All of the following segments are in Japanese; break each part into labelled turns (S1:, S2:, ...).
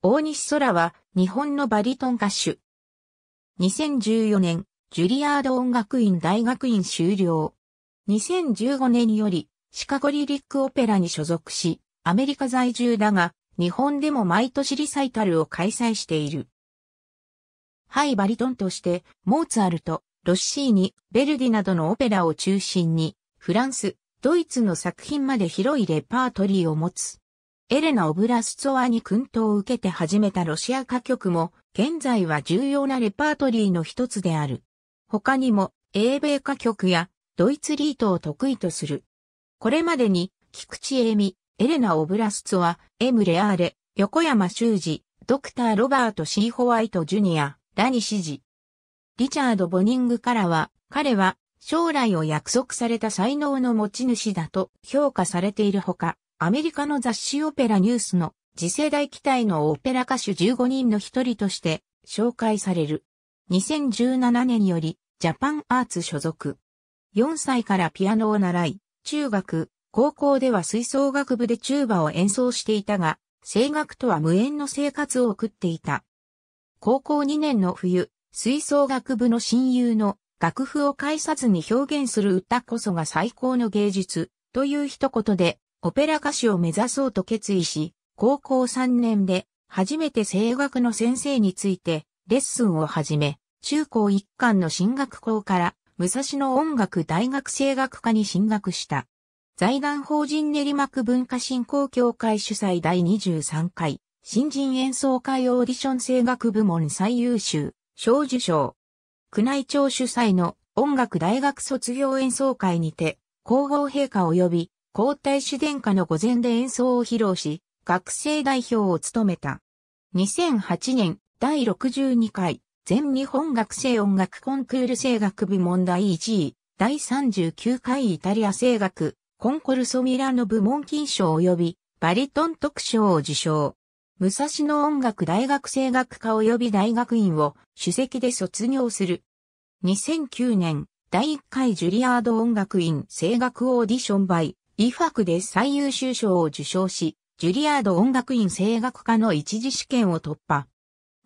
S1: 大西空は日本のバリトン歌手。2014年、ジュリアード音楽院大学院修了。2015年よりシカゴリリックオペラに所属し、アメリカ在住だが、日本でも毎年リサイタルを開催している。ハイバリトンとして、モーツァルト、ロッシーニ、ベルディなどのオペラを中心に、フランス、ドイツの作品まで広いレパートリーを持つ。エレナ・オブラスツォワに薫等を受けて始めたロシア歌曲も、現在は重要なレパートリーの一つである。他にも、英米歌曲や、ドイツリートを得意とする。これまでに、菊池恵美、エレナ・オブラスツォワ、エムレ・アーレ、横山修司、ドクター・ロバート・シー・ホワイト・ジュニア、ラニシジ。リチャード・ボニングからは、彼は、将来を約束された才能の持ち主だと評価されているほか、アメリカの雑誌オペラニュースの次世代期待のオペラ歌手15人の一人として紹介される。2017年よりジャパンアーツ所属。4歳からピアノを習い、中学、高校では吹奏楽部でチューバを演奏していたが、声楽とは無縁の生活を送っていた。高校2年の冬、吹奏楽部の親友の楽譜を介さずに表現する歌こそが最高の芸術という一言でオペラ歌手を目指そうと決意し、高校3年で初めて声楽の先生についてレッスンを始め、中高一貫の進学校から武蔵野音楽大学声楽科に進学した。財団法人練馬区文化振興協会主催第23回新人演奏会オーディション声楽部門最優秀賞受賞。宮内庁主催の音楽大学卒業演奏会にて皇后陛下及び皇太子殿下の御前で演奏を披露し、学生代表を務めた。2008年第62回全日本学生音楽コンクール声楽部問題1位、第39回イタリア声楽コンコルソミラの部門金賞及びバリトン特賞を受賞。武蔵野音楽大学声楽科及び大学院を主席で卒業する。2009年第1回ジュリアード音楽院声楽オーディション倍。イファクで最優秀賞を受賞し、ジュリアード音楽院声楽科の一次試験を突破。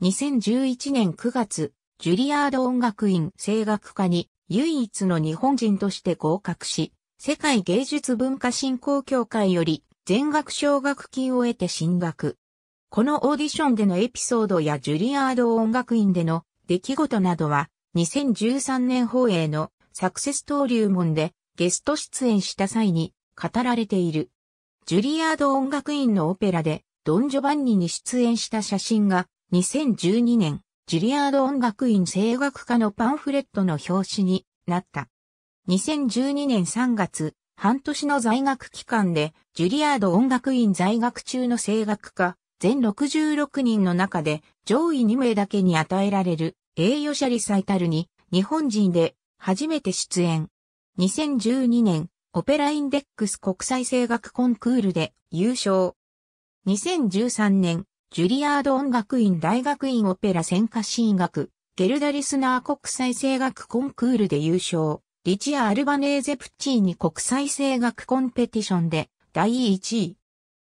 S1: 2011年9月、ジュリアード音楽院声楽科に唯一の日本人として合格し、世界芸術文化振興協会より全額奨学金を得て進学。このオーディションでのエピソードやジュリアード音楽院での出来事などは2013年放映のサクセス登竜門でゲスト出演した際に語られている。ジュリアード音楽院のオペラでドン・ジョバンニに出演した写真が2012年ジュリアード音楽院声楽科のパンフレットの表紙になった。2012年3月、半年の在学期間でジュリアード音楽院在学中の声楽科全66人の中で上位2名だけに与えられる栄誉者リサイタルに日本人で初めて出演。2012年オペラインデックス国際声楽コンクールで優勝。2013年、ジュリアード音楽院大学院オペラ専科進学、ゲルダリスナー国際声楽コンクールで優勝、リチア・アルバネーゼ・プッチーニ国際声楽コンペティションで第1位。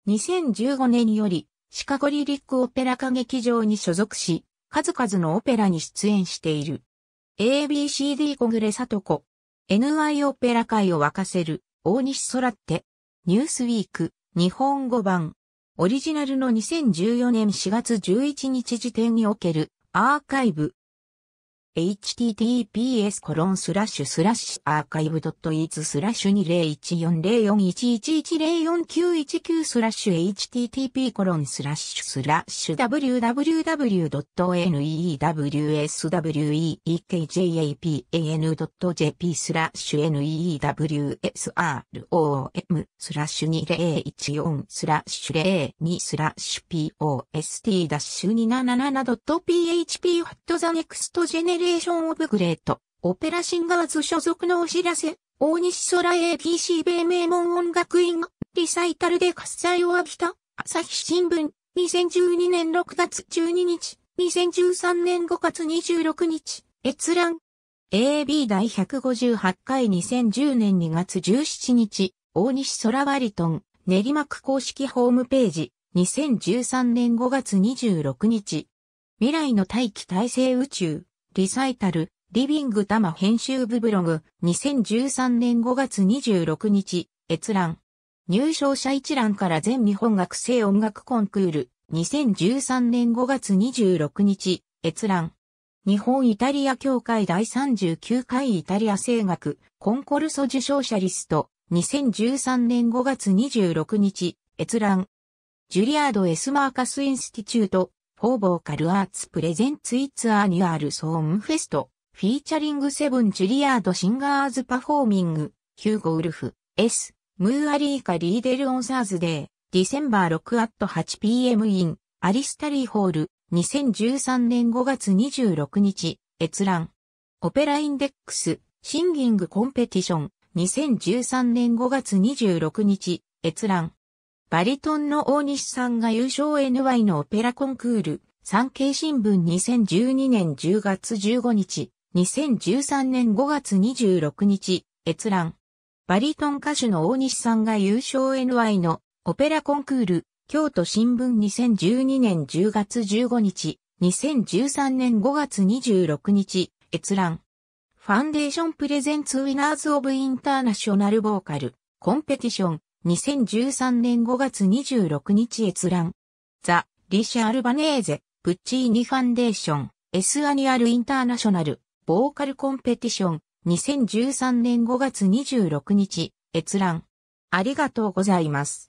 S1: 2015年より、シカゴリリックオペラ歌劇場に所属し、数々のオペラに出演している。ABCD レサトコ。NY オペラ界を沸かせる大西空って、ニュースウィーク、日本語版、オリジナルの2014年4月11日時点におけるアーカイブ、https コロンスラッシュスラッシュアーカイブドットイーツスラッシュ20140411104919スラッシュ http コロンスラッシュスラッシュ www.neewsweekjapan.jp スラッシュ n e e w s r o m スラッシュ2014スラッシュ02スラッシュ post-277.php ホットザネクストジェネレエーションオブグレート、オペラシンガーズ所属のお知らせ、大西空 APC 米名門音楽院が、リサイタルで喝采を浴びた、朝日新聞、2012年6月12日、2013年5月26日、閲覧。AB 第158回2010年2月17日、大西空バリトン、練馬区公式ホームページ、2013年5月26日。未来の大気体制宇宙。リサイタル、リビングタマ編集部ブログ、2013年5月26日、閲覧。入賞者一覧から全日本学生音楽コンクール、2013年5月26日、閲覧。日本イタリア協会第39回イタリア声楽、コンコルソ受賞者リスト、2013年5月26日、閲覧。ジュリアード・エスマーカス・インスティチュート、フォーボーカルアーツプレゼンツイッツアーニュアルソーンフェスト、フィーチャリングセブンジュリアードシンガーズパフォーミング、ヒューゴウルフ、S、ムーアリーカリーデルオンサーズデー、ディセンバー6アット 8pm イン、アリスタリーホール、2013年5月26日、閲覧。オペラインデックス、シンギングコンペティション、2013年5月26日、閲覧。バリトンの大西さんが優勝 NY のオペラコンクール、産経新聞2012年10月15日、2013年5月26日、閲覧。バリトン歌手の大西さんが優勝 NY のオペラコンクール、京都新聞2012年10月15日、2013年5月26日、閲覧。ファンデーションプレゼンツウィナーズオブインターナショナルボーカル、コンペティション、2013年5月26日閲覧。ザ・リシャ・アルバネーゼ、プッチーニ・ファンデーション、エス・アニアル・インターナショナル、ボーカル・コンペティション、2013年5月26日、閲覧。ありがとうございます。